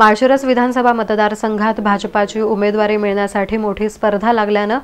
माळशिरस विधानसभा मतदारसंघात भाजपाची उमेदवारी मिळण्यासाठी मोठी स्पर्धा लागल्यानं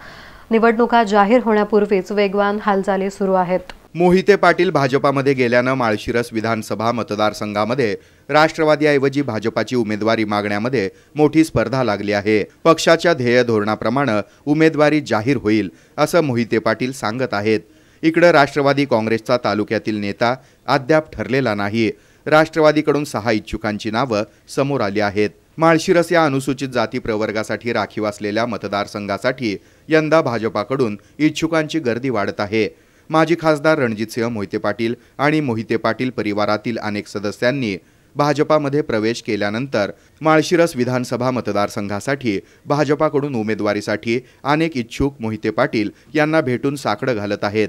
निवडणुका जाहीर होण्यापूर्वीच वेगवान हालचाली सुरू आहेत मोहिते पाटील भाजपामध्ये गेल्यानं माळशिरस विधानसभा मतदारसंघामध्ये राष्ट्रवादीऐवजी भाजपाची उमेदवारी मागण्यामध्ये मोठी स्पर्धा लागली आहे पक्षाच्या ध्येय धोरणाप्रमाणे उमेदवारी जाहीर होईल असं मोहिते पाटील सांगत आहेत इकडं राष्ट्रवादी काँग्रेसचा तालुक्यातील नेता अद्याप ठरलेला नाही राष्ट्रवादीकडून सहा इच्छुकांची नावं समोर आली आहेत माळशिरस या अनुसूचित जाती प्रवर्गासाठी राखीव असलेल्या मतदारसंघासाठी यंदा भाजपाकडून इच्छुकांची गर्दी वाढत आहे माजी खासदार रणजितसिंह मोहिते पाटील आणि मोहिते पाटील परिवारातील अनेक सदस्यांनी भाजपामध्ये प्रवेश केल्यानंतर माळशिरस विधानसभा मतदारसंघासाठी भाजपाकडून उमेदवारीसाठी अनेक इच्छुक मोहिते पाटील यांना भेटून साकडं घालत आहेत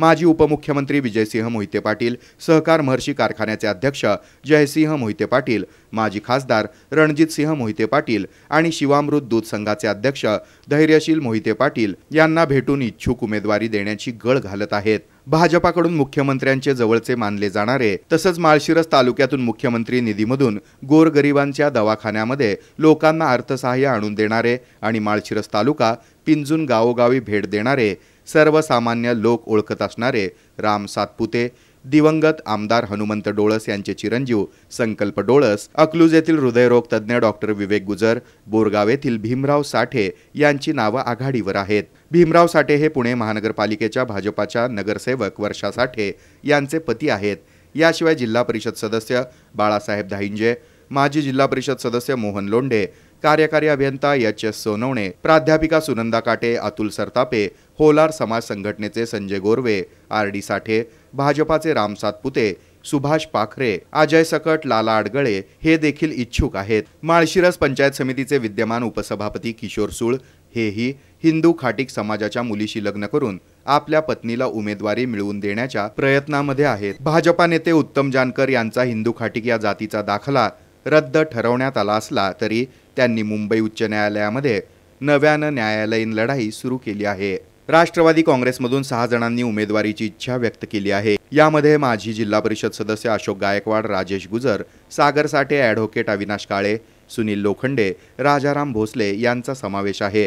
माजी उपमुख्यमंत्री विजयसिंह मोहिते पाटील सहकार महर्षी कारखान्याचे अध्यक्ष जयसिंह मोहिते पाटील माजी खासदार रणजितसिंह मोहिते पाटील आणि शिवामृत दूध संघाचे अध्यक्ष धैर्यशील मोहिते पाटील यांना भेटून इच्छुक उमेदवारी देण्याची गळ घालत आहेत भाजपाकडून मुख्यमंत्र्यांचे जवळचे मानले जाणारे तसंच माळशिरस तालुक्यातून मुख्यमंत्री निधीमधून गोरगरिबांच्या दवाखान्यामध्ये लोकांना अर्थसहाय्य आणून देणारे आणि माळशिरस तालुका पिंजून गावोगावी भेट देणारे सर्वसामान्य लोक ओळखत असणारे राम सातपुते दिवंगत आमदार हनुमंत डोळस यांचे चिरंजीव संकल्प डोळस अकलूज येथील हृदयरोग तज्ज्ञ डॉक्टर विवेक गुजर बोरगाव येथील भीमराव साठे यांची नावं आघाडीवर आहेत भीमराव साठे हे पुणे महानगरपालिकेच्या भाजपाच्या नगरसेवक वर्षा साठे यांचे पती आहेत याशिवाय जिल्हा परिषद सदस्य बाळासाहेब धाईंजे माजी जिल्हा परिषद सदस्य मोहन लोंढे कार्यकारी अभियंता एच एस सोनवणे प्राध्यापिका सुनंदा काटे अतुल सरतापे होलार समाज संघटनेचे संजय गोरवे आर डी साठे भाजपाचे राम सातपुते सुभाष पाखरे अजय सकट लाला आडगळे हे देखील इच्छुक आहेत माळशिरस पंचायत समितीचे विद्यमान उपसभापती किशोर सुळ हेही हिंदू खाटिक समाजाच्या मुलीशी लग्न करून आपल्या पत्नीला उमेदवारी मिळवून देण्याच्या प्रयत्नामध्ये आहेत भाजपा नेते उत्तम जानकर यांचा हिंदू खाटिक या जातीचा दाखला रद्द ठरवण्यात आला असला तरी त्यांनी मुंबई उच्च न्यायालयामध्ये नव्यानं न्यायालयीन लढाई सुरू केली आहे राष्ट्रवादी काँग्रेसमधून सहा जणांनी उमेदवारीची इच्छा व्यक्त केली आहे यामध्ये माजी जिल्हा परिषद सदस्य अशोक गायकवाड राजेश गुजर सागर साठे ॲडव्होकेट अविनाश काळे सुनील लोखंडे राजाराम भोसले यांचा समावेश आहे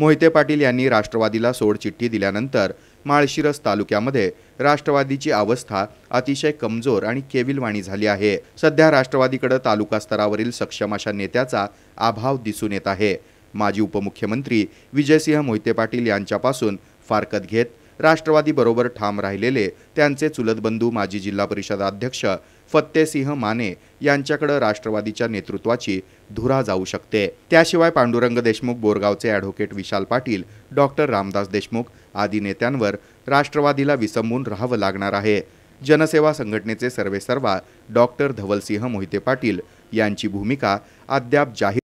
मोहिते पाटील यांनी राष्ट्रवादीला सोडचिठ्ठी दिल्यानंतर माळशिरस तालुक्यामध्ये राष्ट्रवादीची अवस्था अतिशय कमजोर आणि केविलवाणी झाली आहे सध्या राष्ट्रवादीकडे तालुका स्तरावरील सक्षम अशा नेत्याचा अभाव दिसून येत आहे माजी उपमुख्यमंत्री विजयसिंह मोहिते पाटील यांच्यापासून फारकत घेत राष्ट्रवादीबरोबर ठाम राहिलेले त्यांचे चुलतबंधू माजी जिल्हा परिषद अध्यक्ष फत्तेसिंह माने यांच्याकडे राष्ट्रवादीच्या नेतृत्वाची धुरा जाऊ शकते त्याशिवाय पांडुरंग देशमुख बोरगावचे ॲडव्होकेट विशाल पाटील डॉक्टर रामदास देशमुख आदी नेत्यांवर राष्ट्रवादीला विसंबून राहावं लागणार आहे जनसेवा संघटनेचे सर्वेसर्वा डॉक्टर धवलसिंह मोहिते पाटील यांची भूमिका अद्याप जाहीर